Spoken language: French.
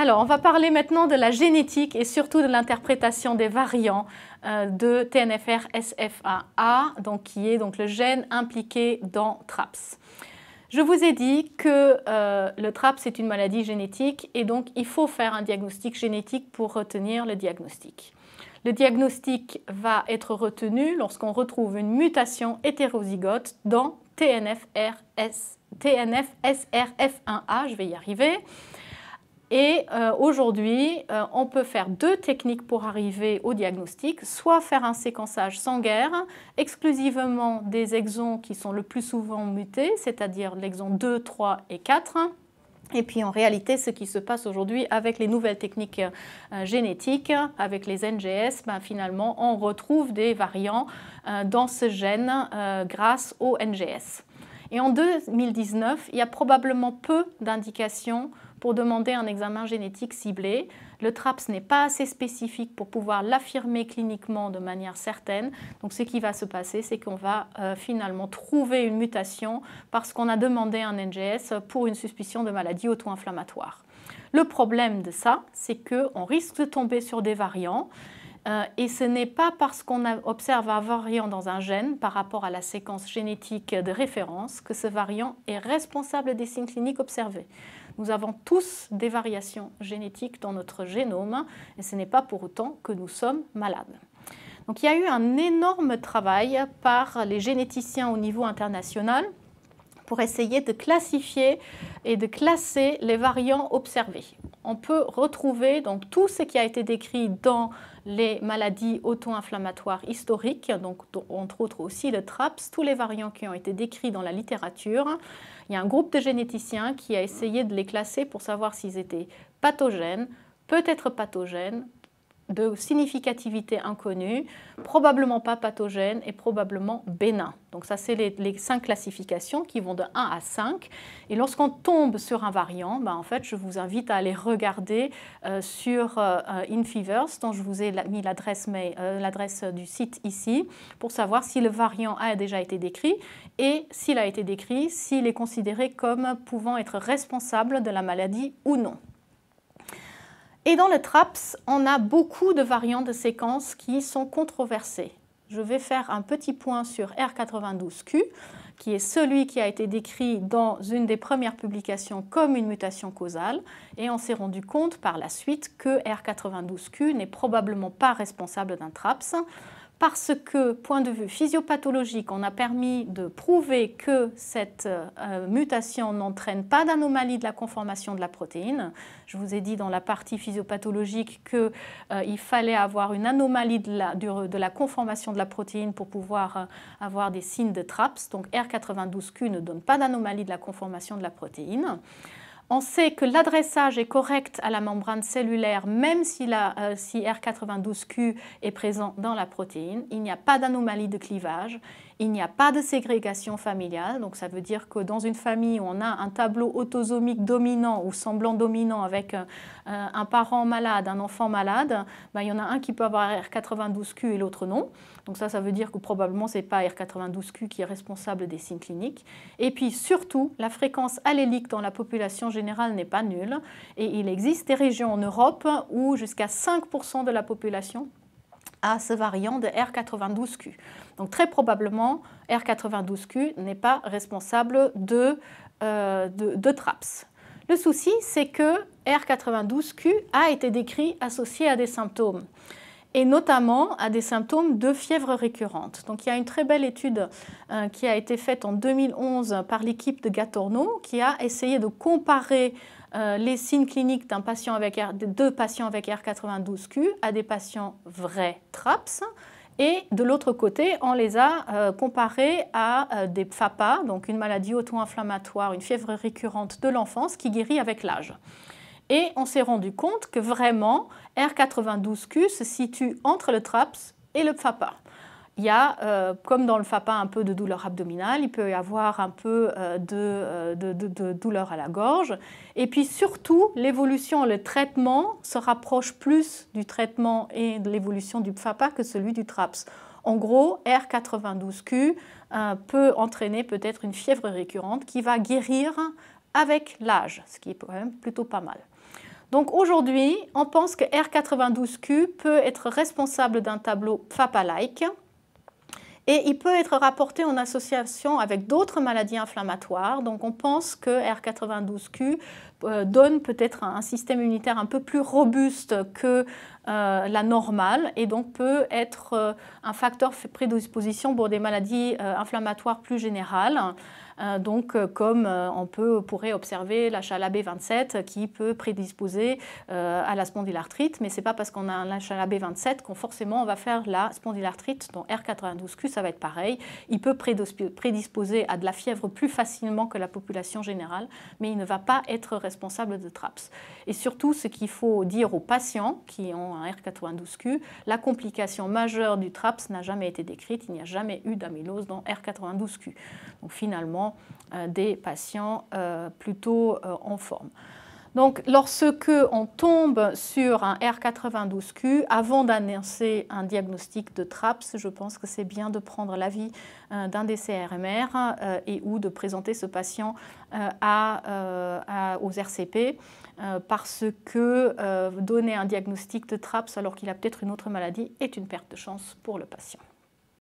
Alors, on va parler maintenant de la génétique et surtout de l'interprétation des variants euh, de TNFR-SF1A, qui est donc le gène impliqué dans TRAPS. Je vous ai dit que euh, le TRAPS est une maladie génétique et donc il faut faire un diagnostic génétique pour retenir le diagnostic. Le diagnostic va être retenu lorsqu'on retrouve une mutation hétérozygote dans TNFRS, srf 1 a je vais y arriver. Et euh, aujourd'hui, euh, on peut faire deux techniques pour arriver au diagnostic, soit faire un séquençage sans guerre, exclusivement des exons qui sont le plus souvent mutés, c'est-à-dire l'exon 2, 3 et 4. Et puis en réalité, ce qui se passe aujourd'hui avec les nouvelles techniques euh, génétiques, avec les NGS, ben, finalement, on retrouve des variants dans ce gène grâce aux NGS. Et en 2019, il y a probablement peu d'indications pour demander un examen génétique ciblé. Le TRAPS n'est pas assez spécifique pour pouvoir l'affirmer cliniquement de manière certaine. Donc ce qui va se passer, c'est qu'on va euh, finalement trouver une mutation parce qu'on a demandé un NGS pour une suspicion de maladie auto-inflammatoire. Le problème de ça, c'est qu'on risque de tomber sur des variants euh, et ce n'est pas parce qu'on observe un variant dans un gène par rapport à la séquence génétique de référence que ce variant est responsable des signes cliniques observés. Nous avons tous des variations génétiques dans notre génome et ce n'est pas pour autant que nous sommes malades. Donc il y a eu un énorme travail par les généticiens au niveau international pour essayer de classifier et de classer les variants observés on peut retrouver donc tout ce qui a été décrit dans les maladies auto-inflammatoires historiques, donc entre autres aussi le TRAPS, tous les variants qui ont été décrits dans la littérature. Il y a un groupe de généticiens qui a essayé de les classer pour savoir s'ils étaient pathogènes, peut-être pathogènes, de significativité inconnue, probablement pas pathogène et probablement bénin. Donc ça, c'est les, cinq classifications qui vont de 1 à 5. Et lorsqu'on tombe sur un variant, ben, en fait, je vous invite à aller regarder euh, sur euh, euh dont je vous ai mis euh, l'adresse du site ici, pour savoir si le variant a déjà été décrit et s'il a été décrit, s'il est considéré comme pouvant être responsable de la maladie ou non. Et dans le TRAPS, on a beaucoup de variantes de séquences qui sont controversées. Je vais faire un petit point sur R92Q, qui est celui qui a été décrit dans une des premières publications comme une mutation causale, et on s'est rendu compte par la suite que R92Q n'est probablement pas responsable d'un TRAPS, parce que, point de vue physiopathologique, on a permis de prouver que cette euh, mutation n'entraîne pas d'anomalie de la conformation de la protéine. Je vous ai dit dans la partie physiopathologique qu'il euh, il fallait avoir une anomalie de la, conformation de la protéine pour pouvoir euh, avoir des signes de TRAPS. Donc R92Q ne donne pas d'anomalie de la conformation de la protéine. On sait que l'adressage est correct à la membrane cellulaire, même si, la, euh, R92Q est présent dans la protéine. Il n'y a pas d'anomalie de clivage. Il n'y a pas de ségrégation familiale, donc ça veut dire que dans une famille où on a un tableau autosomique dominant ou semblant dominant avec euh, un parent malade, un enfant malade, bah, il y en a un qui peut avoir R92Q et l'autre non. Donc ça, ça veut dire que probablement c'est pas R92Q qui est responsable des signes cliniques. Et puis surtout, la fréquence allélique dans la population générale n'est pas nulle et il existe des régions en Europe où jusqu'à 5% de la population à ce variant de R92Q. Donc très probablement, R92Q n'est pas responsable euh, de, de, TRAPS. Le souci, c'est que R92Q a été décrit associé à des symptômes et notamment à des symptômes de fièvre récurrente. Donc il y a une très belle étude euh, qui a été faite en 2011 par l'équipe de Gatorno qui a essayé de comparer euh, les signes cliniques d'un patient avec R, de deux patients avec R92Q à des patients vrais TRAPS. Et de l'autre côté, on les a euh, comparés à des FAPA, donc une maladie auto-inflammatoire, une fièvre récurrente de l'enfance qui guérit avec l'âge. Et on s'est rendu compte que vraiment, R92Q se situe entre le TRAPS et le PFAPA. Il y a, euh, comme dans le FAPA, un peu de douleur abdominale, il peut y avoir un peu euh, euh, de, douleur à la gorge. Et puis surtout, l'évolution, le traitement se rapproche plus du traitement et de l'évolution du FAPA que celui du TRAPS. En gros, R92Q peut entraîner peut-être une fièvre récurrente qui va guérir avec l'âge, ce qui est quand même plutôt pas mal. Donc aujourd'hui, on pense que R92Q peut être responsable d'un tableau FAPA-like et il peut être rapporté en association avec d'autres maladies inflammatoires. Donc on pense que R92Q euh, donne peut-être un système immunitaire un peu plus robuste que euh, la normale et donc peut être euh, un facteur prédisposition pour des maladies euh, inflammatoires plus générales. donc, comme on peut, pourrait observer la b 27 qui peut prédisposer à la spondylarthrite, mais ce n'est pas parce qu'on a un la b 27 qu'on forcément on va faire la spondylarthrite. Donc, R92Q, ça va être pareil. Il peut prédisposer à de la fièvre plus facilement que la population générale, mais il ne va pas être responsable de TRAPS. Et surtout, ce qu'il faut dire aux patients qui ont R92Q. La complication majeure du TRAPS n'a jamais été décrite, il n'y a jamais eu d'amylose dans R92Q. Donc finalement, euh, des patients euh, plutôt euh, en forme. Donc lorsque on tombe sur un R92Q, avant d'annoncer un diagnostic de TRAPS, je pense que c'est bien de prendre l'avis euh, d'un DCRMR euh, et ou de présenter ce patient euh, aux RCP parce que donner un diagnostic de TRAPS alors qu'il a peut-être une autre maladie est une perte de chance pour le patient.